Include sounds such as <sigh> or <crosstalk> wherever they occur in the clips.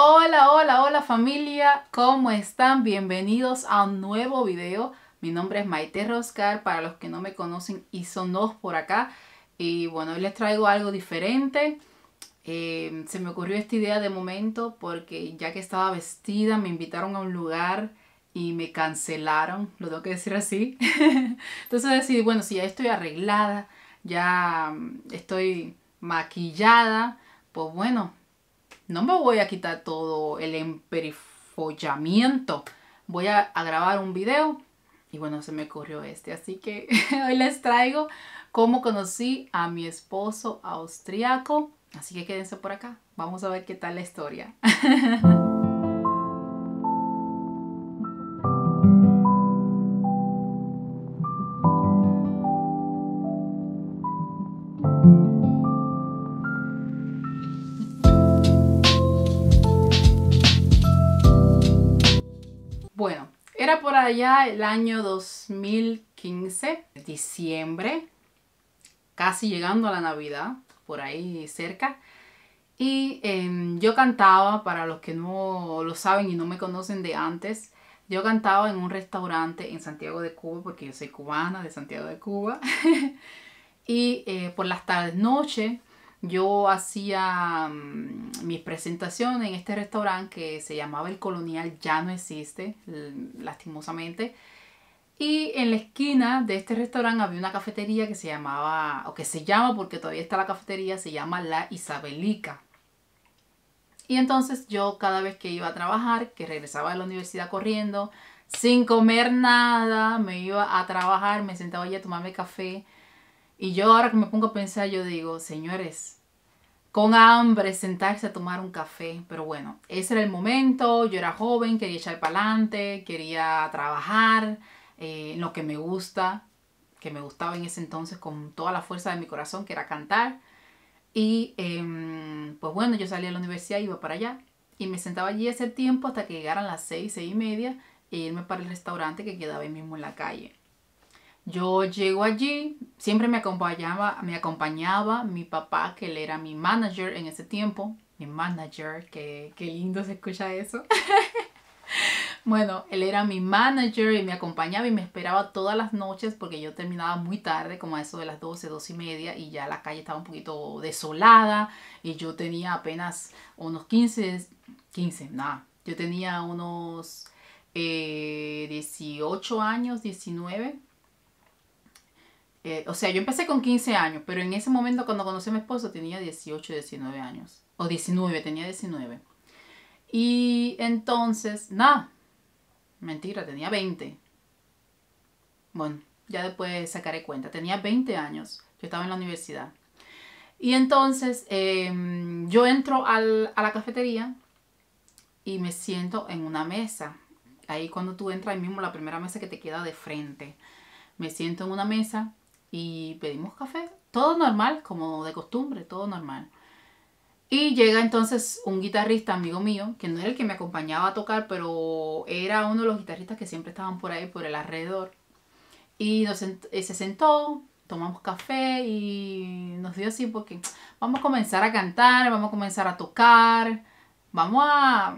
Hola, hola, hola familia, ¿cómo están? Bienvenidos a un nuevo video. Mi nombre es Maite Roscar, para los que no me conocen y son dos por acá. Y bueno, hoy les traigo algo diferente. Em, se me ocurrió esta idea de momento porque ya que estaba vestida, me invitaron a un lugar y me cancelaron, lo tengo que decir así. <laughs> Entonces decidí, bueno, si ya estoy arreglada, ya mm, estoy maquillada, pues bueno, no me voy a quitar todo el emperifollamiento. Voy a, grabar un video y bueno, se me ocurrió este. Así que <laughs> hoy les traigo cómo conocí a mi esposo austriaco. Así que quédense por acá. Vamos a ver qué tal la historia. <laughs> ya el año 2015, diciembre, casi llegando a la Navidad, por ahí cerca. Y em, yo cantaba, para los que no lo saben y no me conocen de antes, yo cantaba en un restaurante en Santiago de Cuba, porque yo soy cubana de Santiago de Cuba. <laughs> y eh, por las tardes, noche, yo hacía mm, mi presentación en este restaurante que se llamaba El Colonial, ya no existe, lastimosamente. Y en la esquina de este restaurante había una cafetería que se llamaba, o que se llama porque todavía está la cafetería, se llama La Isabelica. Y entonces yo cada vez que iba a trabajar, que regresaba de la universidad corriendo, sin comer nada, me iba a trabajar, me sentaba allí a tomarme café y yo ahora que me pongo a pensar, yo digo, señores, con hambre, sentarse a tomar un café. Pero bueno, ese era el momento, yo era joven, quería echar para adelante, quería trabajar eh, lo que me gusta, que me gustaba en ese entonces con toda la fuerza de mi corazón, que era cantar. Y em, pues bueno, yo salí a la universidad, iba para allá y me sentaba allí ese tiempo hasta que llegaran las seis, seis y media e irme para el restaurante que quedaba ahí mismo en la calle. Yo llego allí, siempre me acompañaba, me acompañaba mi papá, que él era mi manager en ese tiempo. Mi manager, que, qué lindo se escucha eso. <laughs> bueno, él era mi manager y me acompañaba y me esperaba todas las noches porque yo terminaba muy tarde, como a eso de las 12, 12 y media, y ya la calle estaba un poquito desolada y yo tenía apenas unos 15, 15, nada, yo tenía unos 18 eh, años, 19 eh, o sea, yo empecé con 15 años, pero en ese momento cuando conocí a mi esposo tenía 18, 19 años. O 19, tenía 19. Y entonces, nada, mentira, tenía 20. Bueno, ya después sacaré cuenta. Tenía 20 años, yo estaba en la universidad. Y entonces em, yo entro a la cafetería y me siento en una mesa. Ahí cuando tú entras, ahí mismo la primera mesa que te queda de frente. Me siento en una mesa y pedimos café. Todo normal, como de costumbre, todo normal. Y llega entonces un guitarrista, amigo mío, que no era el que me acompañaba a tocar, pero era uno de los guitarristas que siempre estaban por ahí, por el alrededor. Y eh, se sentó, tomamos café y nos dio así porque vamos a comenzar a cantar, vamos a comenzar a tocar, vamos a,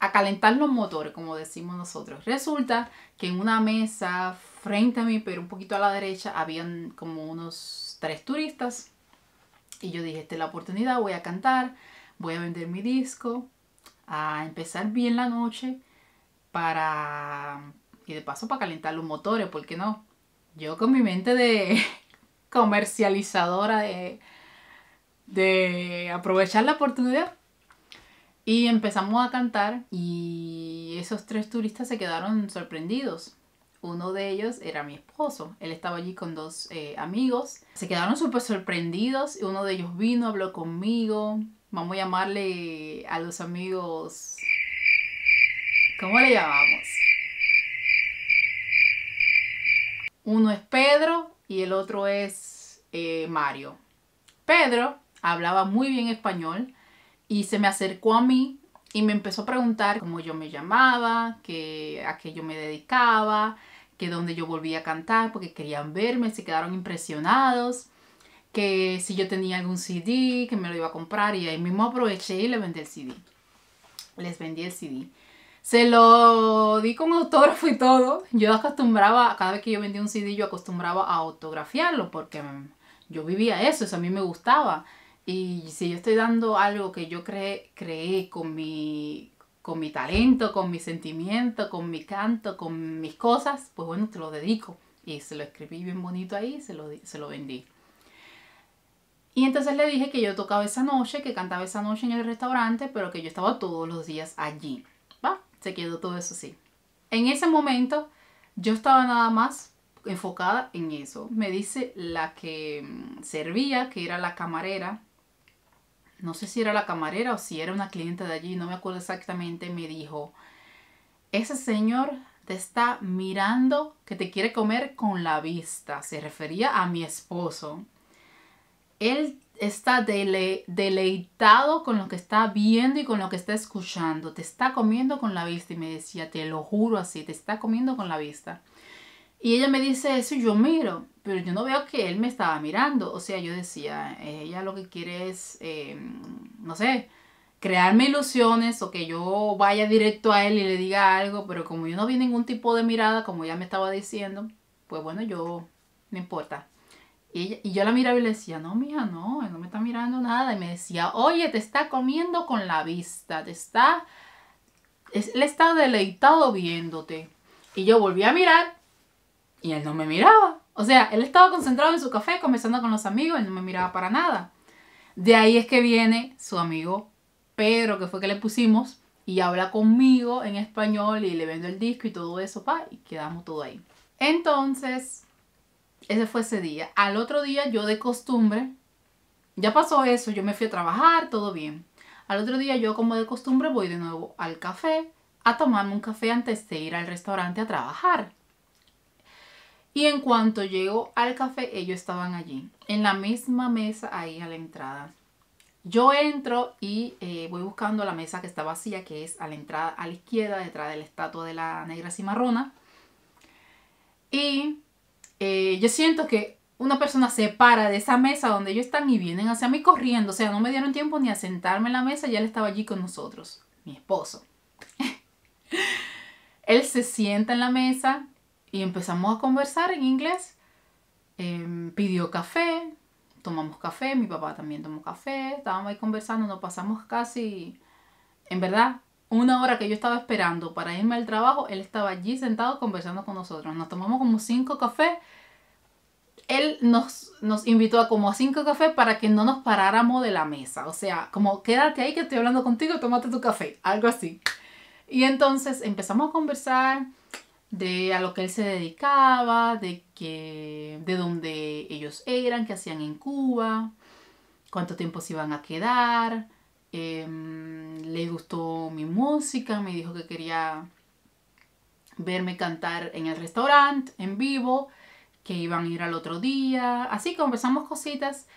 a calentar los motores, como decimos nosotros. Resulta que en una mesa frente a mí, pero un poquito a la derecha, habían como unos tres turistas. Y yo dije, esta es la oportunidad, voy a cantar, voy a vender mi disco, a empezar bien la noche para... Y de paso para calentar los motores, ¿por qué no? Yo con mi mente de <laughs> comercializadora, de, de aprovechar la oportunidad, y empezamos a cantar y esos tres turistas se quedaron sorprendidos. Uno de ellos era mi esposo. Él estaba allí con dos eh, amigos. Se quedaron súper sorprendidos. y Uno de ellos vino, habló conmigo. Vamos a llamarle a los amigos... ¿Cómo le llamamos? Uno es Pedro y el otro es eh, Mario. Pedro hablaba muy bien español y se me acercó a mí y me empezó a preguntar cómo yo me llamaba, a qué yo me dedicaba, que donde yo volví a cantar porque querían verme, se quedaron impresionados, que si yo tenía algún CD, que me lo iba a comprar y ahí mismo aproveché y le vendí el CD. Les vendí el CD. Se lo di con autógrafo y todo. Yo acostumbraba, cada vez que yo vendía un CD, yo acostumbraba a autografiarlo porque yo vivía eso, eso a mí me gustaba. Y si yo estoy dando algo que yo creé con mi, con mi talento, con mi sentimiento, con mi canto, con mis cosas, pues bueno, te lo dedico. Y se lo escribí bien bonito ahí, se lo, se lo vendí. Y entonces le dije que yo tocaba esa noche, que cantaba esa noche en el restaurante, pero que yo estaba todos los días allí. ¿Va? Se quedó todo eso así. En ese momento yo estaba nada más enfocada en eso. Me dice la que mm, servía, que era la camarera, no sé si era la camarera o si era una cliente de allí, no me acuerdo exactamente, me dijo, ese señor te está mirando que te quiere comer con la vista. Se refería a mi esposo. Él está deleitado con lo que está viendo y con lo que está escuchando. Te está comiendo con la vista. Y me decía, te lo juro así, te está comiendo con la vista. Y ella me dice eso y yo miro, pero yo no veo que él me estaba mirando. O sea, yo decía, ella lo que quiere es, em, no sé, crearme ilusiones o que yo vaya directo a él y le diga algo, pero como yo no vi ningún tipo de mirada, como ella me estaba diciendo, pues bueno, yo, no importa. Y, y yo la miraba y le decía, no, mija, no, él no me está mirando nada. Y me decía, oye, te está comiendo con la vista, te está, él está deleitado viéndote. Y yo volví a mirar y él no me miraba. O sea, él estaba concentrado en su café, conversando con los amigos, él no me miraba para nada. De ahí es que viene su amigo Pedro, que fue que le pusimos, y habla conmigo en español y le vendo el disco y todo eso, pa, y quedamos todo ahí. Entonces, ese fue ese día. Al otro día yo de costumbre, ya pasó eso, yo me fui a trabajar, todo bien. Al otro día yo como de costumbre voy de nuevo al café a tomarme un café antes de ir al restaurante a trabajar. Y en cuanto llego al café, ellos estaban allí, en la misma mesa ahí a la entrada. Yo entro y eh, voy buscando la mesa que está vacía, que es a la entrada a la izquierda, detrás de la estatua de la negra cimarrona. Y eh, yo siento que una persona se para de esa mesa donde ellos están y vienen hacia mí corriendo. O sea, no me dieron tiempo ni a sentarme en la mesa, ya él estaba allí con nosotros, mi esposo. <laughs> él se sienta en la mesa, y empezamos a conversar en inglés. Em, pidió café, tomamos café, mi papá también tomó café, estábamos ahí conversando, nos pasamos casi, en verdad, una hora que yo estaba esperando para irme al trabajo, él estaba allí sentado conversando con nosotros. Nos tomamos como cinco cafés. Él nos, nos invitó a como cinco cafés para que no nos paráramos de la mesa. O sea, como quédate ahí que estoy hablando contigo, tómate tu café, algo así. Y entonces empezamos a conversar de a lo que él se dedicaba, de que de dónde ellos eran, qué hacían en Cuba, cuánto tiempo se iban a quedar. Eh, le gustó mi música, me dijo que quería verme cantar en el restaurante, en vivo, que iban a ir al otro día. Así conversamos cositas,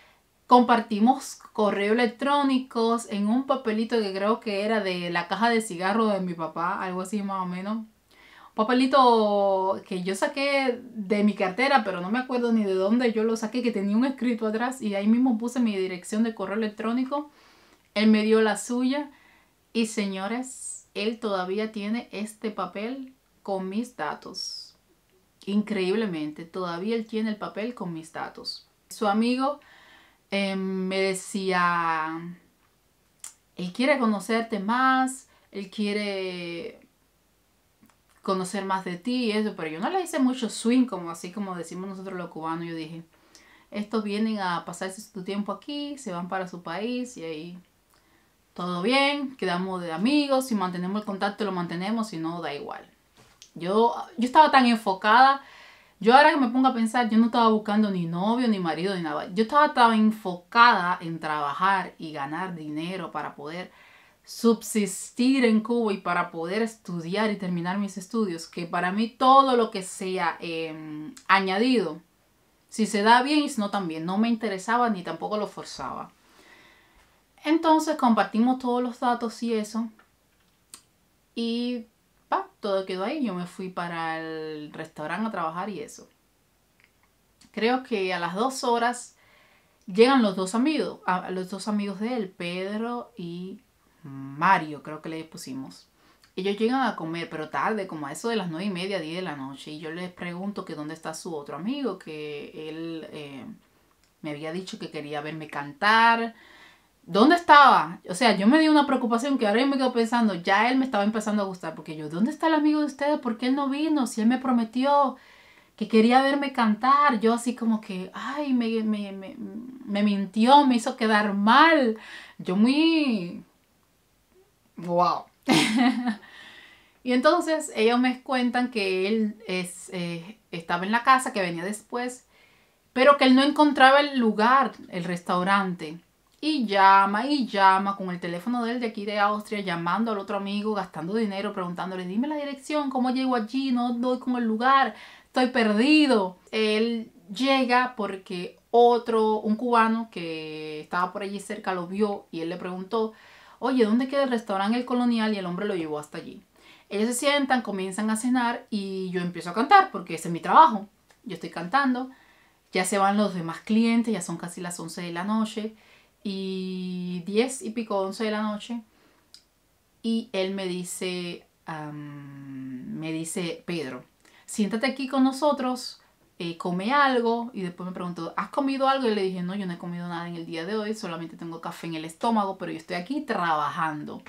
compartimos correo electrónicos en un papelito que creo que era de la caja de cigarro de mi papá, algo así más o menos papelito que yo saqué de mi cartera, pero no me acuerdo ni de dónde yo lo saqué, que tenía un escrito atrás y ahí mismo puse mi dirección de correo electrónico. Él me dio la suya y señores, él todavía tiene este papel con mis datos. Increíblemente, todavía él tiene el papel con mis datos. Su amigo em, me decía, él quiere conocerte más, él quiere conocer más de ti y eso, pero yo no le hice mucho swing, como así como decimos nosotros los cubanos, yo dije, estos vienen a pasarse su tiempo aquí, se van para su país y ahí todo bien, quedamos de amigos, si mantenemos el contacto lo mantenemos, si no, da igual. Yo, yo estaba tan enfocada, yo ahora que me pongo a pensar, yo no estaba buscando ni novio, ni marido, ni nada, yo estaba tan enfocada en trabajar y ganar dinero para poder subsistir en Cuba y para poder estudiar y terminar mis estudios, que para mí todo lo que sea em, añadido, si se da bien y si no también, no me interesaba ni tampoco lo forzaba. Entonces compartimos todos los datos y eso. Y pa, todo quedó ahí. Yo me fui para el restaurante a trabajar y eso. Creo que a las dos horas llegan los dos amigos, los dos amigos de él, Pedro y Mario, creo que le pusimos. Ellos llegan a comer, pero tarde, como a eso de las nueve y media, 10 de la noche. Y yo les pregunto que dónde está su otro amigo, que él eh, me había dicho que quería verme cantar. ¿Dónde estaba? O sea, yo me di una preocupación que ahora yo me quedo pensando, ya él me estaba empezando a gustar, porque yo, ¿dónde está el amigo de ustedes? ¿Por qué él no vino? Si él me prometió que quería verme cantar, yo así como que, ay, me, me mintió, me hizo quedar mal. Yo muy wow. <laughs> y entonces ellos me cuentan que él eh, estaba en la casa, que venía después, pero que él no encontraba el lugar, el restaurante. Y llama y llama con el teléfono de él de aquí de Austria, llamando al otro amigo, gastando dinero, preguntándole, dime la dirección, cómo llego allí, no doy con el lugar, estoy perdido. Él llega porque otro, un cubano que estaba por allí cerca, lo vio y él le preguntó, oye, ¿dónde queda el restaurante El Colonial? Y el hombre lo llevó hasta allí. Ellos se sientan, comienzan a cenar y yo empiezo a cantar porque ese es mi trabajo. Yo estoy cantando, ya se van los demás clientes, ya son casi las 11 de la noche y 10 y pico, 11 de la noche. Y él me dice, me dice, Pedro, siéntate aquí con nosotros eh, come algo y después me preguntó, ¿has comido algo? Y le dije, no, yo no he comido nada en el día de hoy, solamente tengo café en el estómago, pero yo estoy aquí trabajando.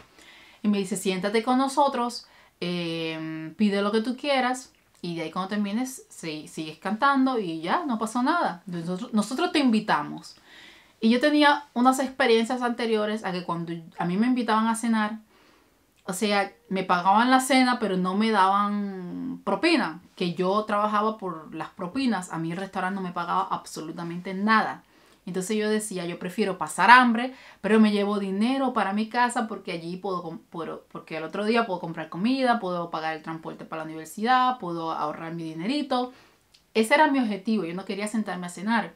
Y me dice, siéntate con nosotros, em, pide lo que tú quieras y de ahí cuando termines sigues cantando y ya, no pasó nada. Nosotros, nosotros te invitamos. Y yo tenía unas experiencias anteriores a que cuando a mí me invitaban a cenar, o sea, me pagaban la cena, pero no me daban propina, que yo trabajaba por las propinas, a mí el restaurante no me pagaba absolutamente nada. Entonces yo decía, yo prefiero pasar hambre, pero me llevo dinero para mi casa porque allí puedo, porque el otro día puedo comprar comida, puedo pagar el transporte para la universidad, puedo ahorrar mi dinerito. Ese era mi objetivo, yo no quería sentarme a cenar.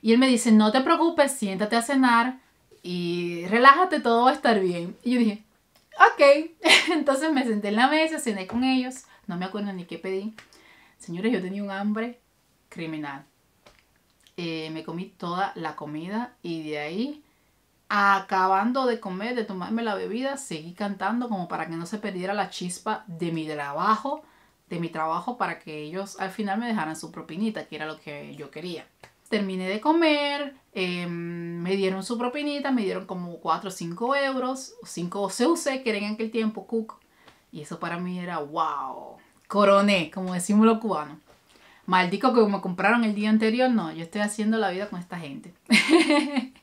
Y él me dice, no te preocupes, siéntate a cenar y relájate, todo va a estar bien. Y yo dije, ok, <laughs> entonces me senté en la mesa, cené con ellos, no me acuerdo ni qué pedí. Señores, yo tenía un hambre criminal. Eh, me comí toda la comida y de ahí, acabando de comer, de tomarme la bebida, seguí cantando como para que no se perdiera la chispa de mi trabajo, de mi trabajo para que ellos al final me dejaran su propinita, que era lo que yo quería. Terminé de comer, eh, me dieron su propinita, me dieron como 4 o 5 euros, 5 CUC que era en aquel tiempo, Cook. Y eso para mí era wow. Coroné, como decimos los cubanos. maldito que me compraron el día anterior, no, yo estoy haciendo la vida con esta gente. <laughs>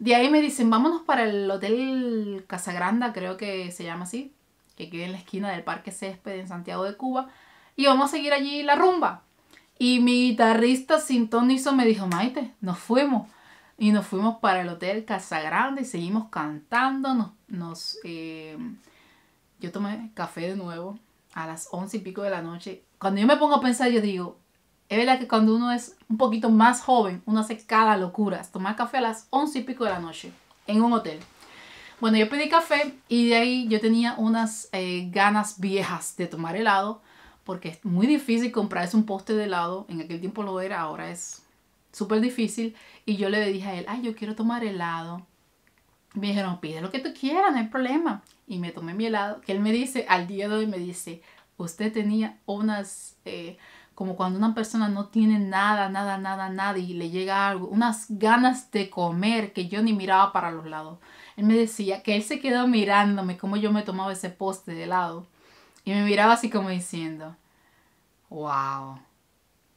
de ahí me dicen, vámonos para el Hotel Casagranda, creo que se llama así, que queda en la esquina del Parque Césped en Santiago de Cuba, y vamos a seguir allí la rumba. Y mi guitarrista sin hizo me dijo, Maite, nos fuimos. Y nos fuimos para el Hotel Grande y seguimos cantando. Nos, em, yo tomé café de nuevo a las once y pico de la noche. Cuando yo me pongo a pensar, yo digo, es verdad que cuando uno es un poquito más joven, uno hace cada locura. Tomar café a las once y pico de la noche en un hotel. Bueno, yo pedí café y de ahí yo tenía unas eh, ganas viejas de tomar helado porque es muy difícil comprarse un poste de helado, en aquel tiempo lo era, ahora es súper difícil, y yo le dije a él, ay, yo quiero tomar helado. Me dijeron, pide lo que tú quieras, no hay problema. Y me tomé mi helado, que él me dice, al día de hoy me dice, usted tenía unas, eh, como cuando una persona no tiene nada, nada, nada, nada y le llega algo, unas ganas de comer que yo ni miraba para los lados. Él me decía que él se quedó mirándome como yo me tomaba ese poste de helado. Y me miraba así como diciendo, wow,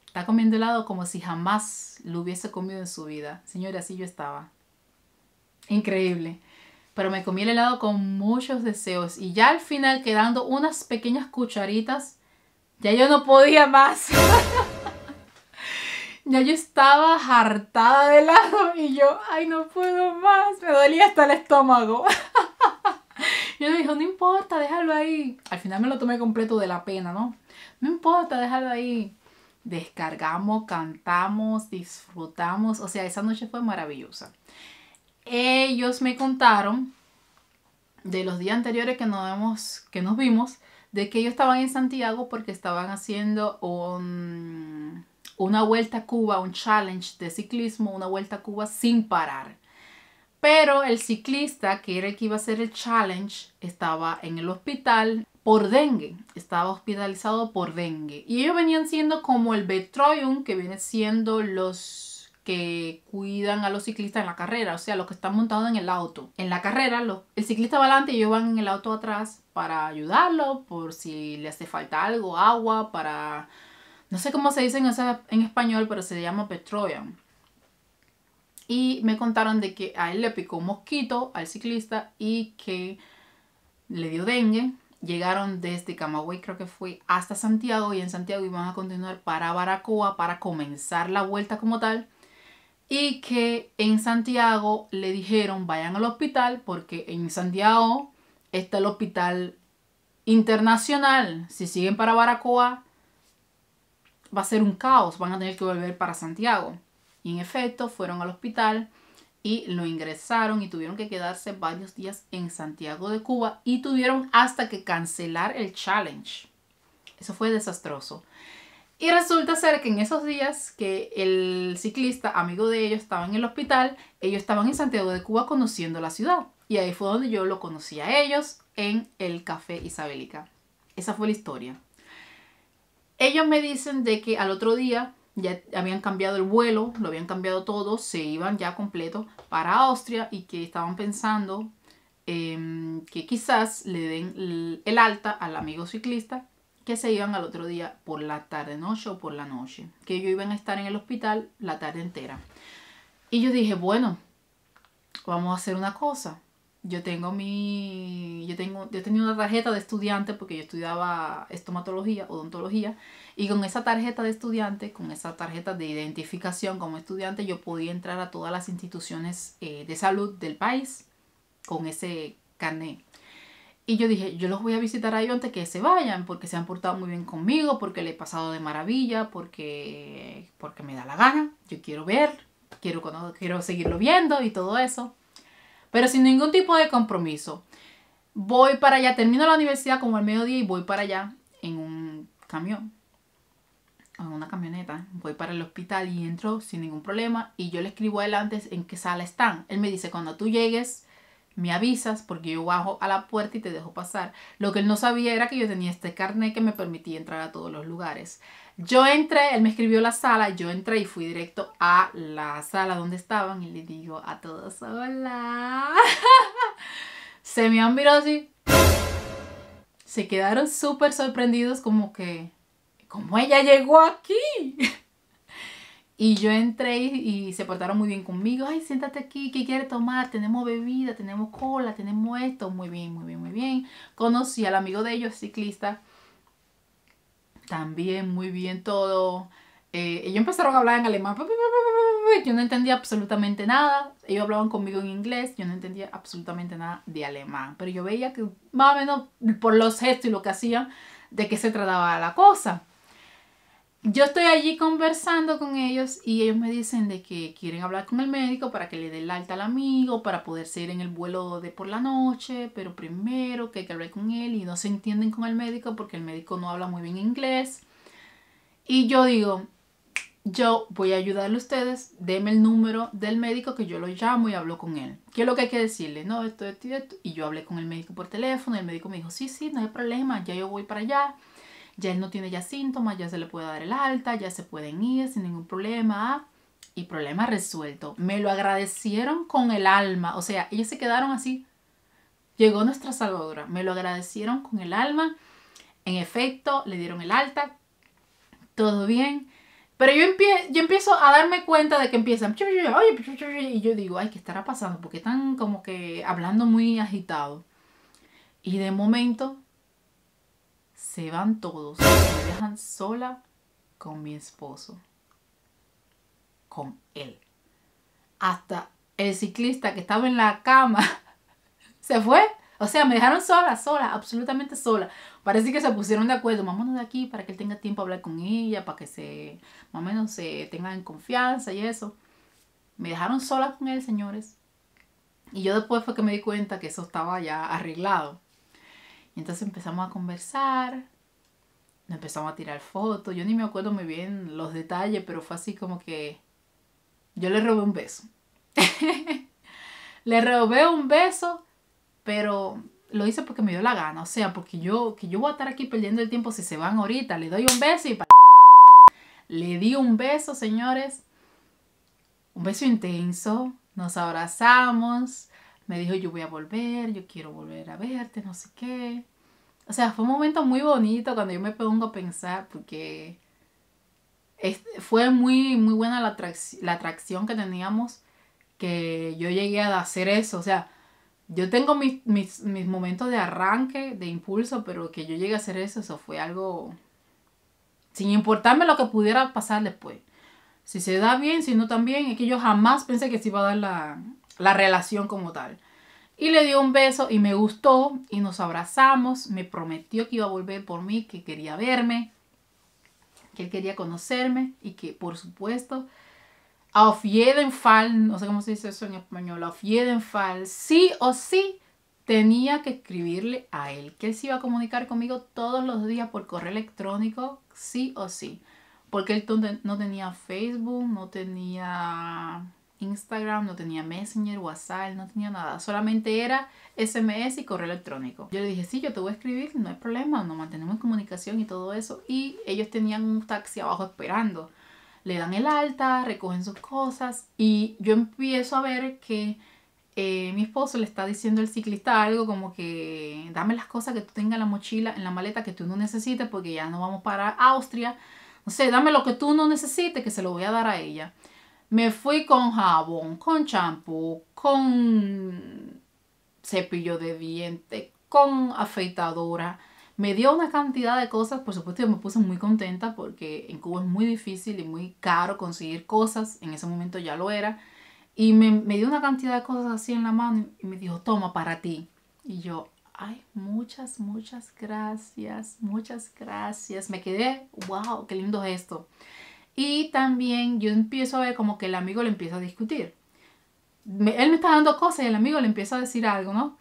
está comiendo helado como si jamás lo hubiese comido en su vida. Señora, así yo estaba. Increíble. Pero me comí el helado con muchos deseos y ya al final quedando unas pequeñas cucharitas, ya yo no podía más. <laughs> ya yo estaba hartada de helado y yo, ay, no puedo más, me dolía hasta el estómago. <laughs> Yo dije, no importa, déjalo ahí. Al final me lo tomé completo de la pena, ¿no? No importa, déjalo ahí. Descargamos, cantamos, disfrutamos. O sea, esa noche fue maravillosa. Ellos me contaron de los días anteriores que nos, que nos vimos, de que ellos estaban en Santiago porque estaban haciendo una vuelta a Cuba, un challenge de ciclismo, una vuelta a Cuba sin parar. Pero el ciclista, que era el que iba a hacer el challenge, estaba en el hospital por dengue. Estaba hospitalizado por dengue. Y ellos venían siendo como el Betroyum, que viene siendo los que cuidan a los ciclistas en la carrera, o sea, los que están montados en el auto. En la carrera, el ciclista va adelante y ellos van en el auto atrás para ayudarlo, por si le hace falta algo, agua, para... No sé cómo se dice en, en español, pero se llama betroyum. Y me contaron de que a él le picó un mosquito al ciclista y que le dio dengue. Llegaron desde Camagüey, creo que fue, hasta Santiago y en Santiago iban a continuar para Baracoa para comenzar la vuelta como tal. Y que en Santiago le dijeron vayan al hospital porque en Santiago está el hospital internacional. Si siguen para Baracoa va a ser un caos, van a tener que volver para Santiago. Y en efecto, fueron al hospital y lo ingresaron y tuvieron que quedarse varios días en Santiago de Cuba y tuvieron hasta que cancelar el challenge. Eso fue desastroso. Y resulta ser que en esos días que el ciclista, amigo de ellos, estaba en el hospital, ellos estaban en Santiago de Cuba conociendo la ciudad. Y ahí fue donde yo lo conocí a ellos en el Café Isabelica. Esa fue la historia. Ellos me dicen de que al otro día ya habían cambiado el vuelo, lo habían cambiado todo, se iban ya completo para Austria y que estaban pensando em, que quizás le den el alta al amigo ciclista que se iban al otro día por la tarde noche o por la noche, que ellos iban a estar en el hospital la tarde entera. Y yo dije, bueno, vamos a hacer una cosa. Yo tengo mi yo tengo yo tenía una tarjeta de estudiante porque yo estudiaba estomatología, odontología y con esa tarjeta de estudiante, con esa tarjeta de identificación como estudiante, yo podía entrar a todas las instituciones eh, de salud del país con ese carnet. Y yo dije, yo los voy a visitar ahí antes que se vayan, porque se han portado muy bien conmigo, porque le he pasado de maravilla, porque, porque me da la gana, yo quiero ver, quiero, quiero seguirlo viendo y todo eso. Pero sin ningún tipo de compromiso. Voy para allá, termino la universidad como al mediodía y voy para allá en un camión en una camioneta, voy para el hospital y entro sin ningún problema y yo le escribo a él antes en qué sala están. Él me dice, cuando tú llegues, me avisas porque yo bajo a la puerta y te dejo pasar. Lo que él no sabía era que yo tenía este carnet que me permitía entrar a todos los lugares. Yo entré, él me escribió la sala, yo entré y fui directo a la sala donde estaban y le digo a todos, hola. <laughs> Se me han Se quedaron súper sorprendidos como que, ¿cómo ella llegó aquí? Y yo entré y, se portaron muy bien conmigo. Ay, siéntate aquí, ¿qué quieres tomar? Tenemos bebida, tenemos cola, tenemos esto. Muy bien, muy bien, muy bien. Conocí al amigo de ellos, ciclista. También muy bien todo. Eh, ellos empezaron a hablar en alemán. Yo no entendía absolutamente nada. Ellos hablaban conmigo en inglés. Yo no entendía absolutamente nada de alemán. Pero yo veía que más o menos por los gestos y lo que hacían, de qué se trataba la cosa yo estoy allí conversando con ellos y ellos me dicen de que quieren hablar con el médico para que le dé el alta al amigo, para poder seguir en el vuelo de por la noche, pero primero que hay que hablar con él y no se entienden con el médico porque el médico no habla muy bien inglés. Y yo digo, yo voy a ayudarle a ustedes, deme el número del médico que yo lo llamo y hablo con él. ¿Qué es lo que hay que decirle? No, esto, esto y esto. Y yo hablé con el médico por teléfono el médico me dijo, sí, sí, no hay problema, ya yo voy para allá ya él no tiene ya síntomas, ya se le puede dar el alta, ya se pueden ir sin ningún problema. Y problema resuelto. Me lo agradecieron con el alma. O sea, ellos se quedaron así. Llegó nuestra salvadora. Me lo agradecieron con el alma. En efecto, le dieron el alta. Todo bien. Pero yo, empiezo a darme cuenta de que empiezan. Y yo digo, ay, ¿qué estará pasando? Porque están como que hablando muy agitado. Y de momento se van todos me dejan sola con mi esposo. Con él. Hasta el ciclista que estaba en la cama <laughs> se fue. O sea, me dejaron sola, sola, absolutamente sola. Parece que se pusieron de acuerdo, vámonos de aquí para que él tenga tiempo a hablar con ella, para que se, más o menos, se tengan confianza y eso. Me dejaron sola con él, señores. Y yo después fue que me di cuenta que eso estaba ya arreglado. Y entonces empezamos a conversar, empezamos a tirar fotos. Yo ni me acuerdo muy bien los detalles, pero fue así como que yo le robé un beso. <laughs> le robé un beso, pero lo hice porque me dio la gana. O sea, porque yo, que yo voy a estar aquí perdiendo el tiempo si se van ahorita. Le doy un beso y... Le di un beso, señores. Un beso intenso. Nos abrazamos me dijo yo voy a volver, yo quiero volver a verte, no sé qué. O sea, fue un momento muy bonito cuando yo me pongo a pensar porque fue muy, muy buena la, atracción que teníamos que yo llegué a hacer eso. O sea, yo tengo mis, mis momentos de arranque, de impulso, pero que yo llegué a hacer eso, eso fue algo sin importarme lo que pudiera pasar después. Si se da bien, si no también, es que yo jamás pensé que se iba a dar la, la relación como tal. Y le dio un beso y me gustó y nos abrazamos. Me prometió que iba a volver por mí, que quería verme, que él quería conocerme y que por supuesto a jeden Fall, no sé cómo se dice eso en español, auf jeden Fall, sí o sí tenía que escribirle a él, que él se iba a comunicar conmigo todos los días por correo electrónico, sí o sí, porque él no tenía Facebook, no tenía Instagram, no tenía Messenger, WhatsApp, no tenía nada. Solamente era SMS y correo electrónico. Yo le dije, sí, yo te voy a escribir, no hay problema, nos mantenemos en comunicación y todo eso. Y ellos tenían un taxi abajo esperando. Le dan el alta, recogen sus cosas y yo empiezo a ver que eh, mi esposo le está diciendo al ciclista algo como que dame las cosas que tú tengas en la mochila, en la maleta que tú no necesites porque ya no vamos para Austria. No sé, dame lo que tú no necesites que se lo voy a dar a ella. Me fui con jabón, con champú, con cepillo de diente, con afeitadora. Me dio una cantidad de cosas, por supuesto yo me puse muy contenta porque en Cuba es muy difícil y muy caro conseguir cosas, en ese momento ya lo era. Y me, me dio una cantidad de cosas así en la mano y me dijo, toma para ti. Y yo, ay, muchas, muchas gracias, muchas gracias. Me quedé, wow, qué lindo es esto. Y también yo empiezo a ver como que el amigo le empieza a discutir. él me está dando cosas y el amigo le empieza a decir algo, ¿no?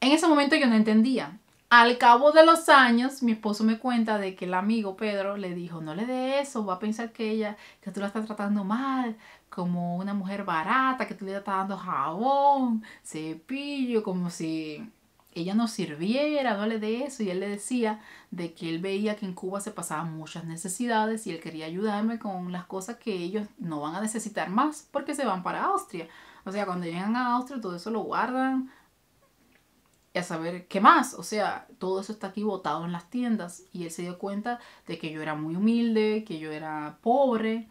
En ese momento yo no entendía. Al cabo de los años, mi esposo me cuenta de que el amigo Pedro le dijo, no le dé eso, va a pensar que ella, que tú la estás tratando mal, como una mujer barata, que tú le estás dando jabón, cepillo, como si ella nos sirviera, dole de eso. Y él le decía de que él veía que en Cuba se pasaban muchas necesidades y él quería ayudarme con las cosas que ellos no van a necesitar más porque se van para Austria. O sea, cuando llegan a Austria todo eso lo guardan y a saber qué más. O sea, todo eso está aquí botado en las tiendas. Y él se dio cuenta de que yo era muy humilde, que yo era pobre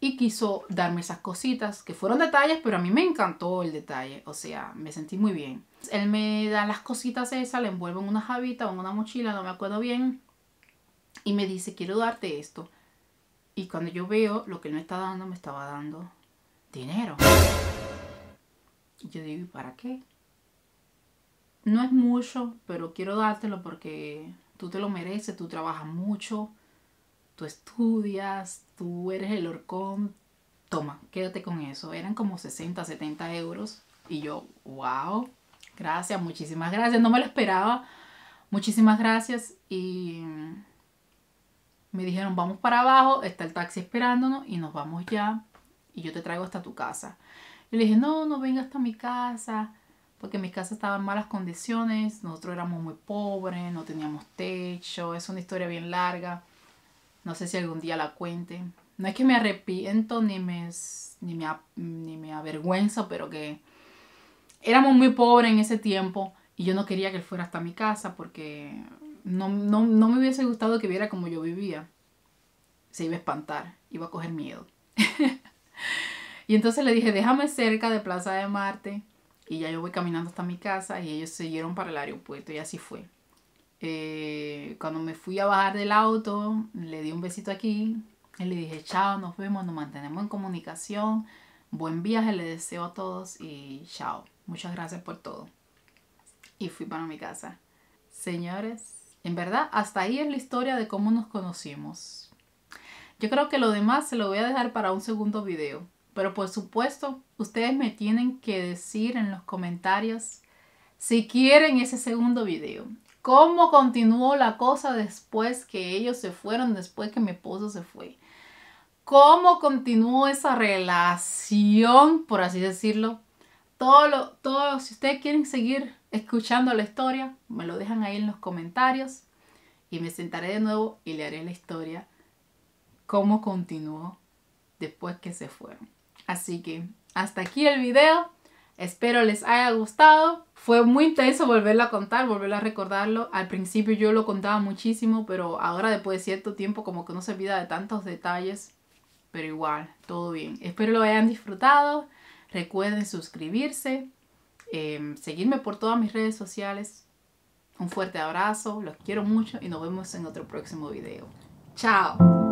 y quiso darme esas cositas, que fueron detalles, pero a mí me encantó el detalle, o sea, me sentí muy bien. Él me da las cositas esas, le envuelvo en una jabita o en una mochila, no me acuerdo bien, y me dice, quiero darte esto. Y cuando yo veo lo que él me está dando, me estaba dando dinero. Yo digo, ¿y para qué? No es mucho, pero quiero dártelo porque tú te lo mereces, tú trabajas mucho, tú estudias, tú eres el horcón, toma, quédate con eso. Eran como 60, 70 euros. Y yo, wow, gracias, muchísimas gracias. No me lo esperaba. Muchísimas gracias. Y me dijeron, vamos para abajo, está el taxi esperándonos y nos vamos ya. Y yo te traigo hasta tu casa. Y le dije, no, no venga hasta mi casa. Porque mi casa estaba en malas condiciones, nosotros éramos muy pobres, no teníamos techo, es una historia bien larga. No sé si algún día la cuente. No es que me arrepiento ni me, ni me, me avergüenzo, pero que éramos muy pobres en ese tiempo y yo no quería que él fuera hasta mi casa porque no, no, no me hubiese gustado que viera como yo vivía. Se iba a espantar, iba a coger miedo. <laughs> y entonces le dije, déjame cerca de Plaza de Marte y ya yo voy caminando hasta mi casa y ellos siguieron para el aeropuerto y así fue. Eh, cuando me fui a bajar del auto, le di un besito aquí. Y le dije, chao, nos vemos, nos mantenemos en comunicación. Buen viaje, le deseo a todos y chao. Muchas gracias por todo. Y fui para mi casa. Señores, en verdad, hasta ahí es la historia de cómo nos conocimos. Yo creo que lo demás se lo voy a dejar para un segundo video. Pero por supuesto, ustedes me tienen que decir en los comentarios si quieren ese segundo video cómo continuó la cosa después que ellos se fueron, después que mi esposo se fue. Cómo continuó esa relación, por así decirlo. Todo todo, si ustedes quieren seguir escuchando la historia, me lo dejan ahí en los comentarios y me sentaré de nuevo y le haré la historia cómo continuó después que se fueron. Así que hasta aquí el video. Espero les haya gustado. Fue muy intenso volverlo a contar, volverlo a recordarlo. Al principio yo lo contaba muchísimo, pero ahora después de cierto tiempo como que no se olvida de tantos detalles. Pero igual, todo bien. Espero lo hayan disfrutado. Recuerden suscribirse, em, seguirme por todas mis redes sociales. Un fuerte abrazo, los quiero mucho y nos vemos en otro próximo video. Chao.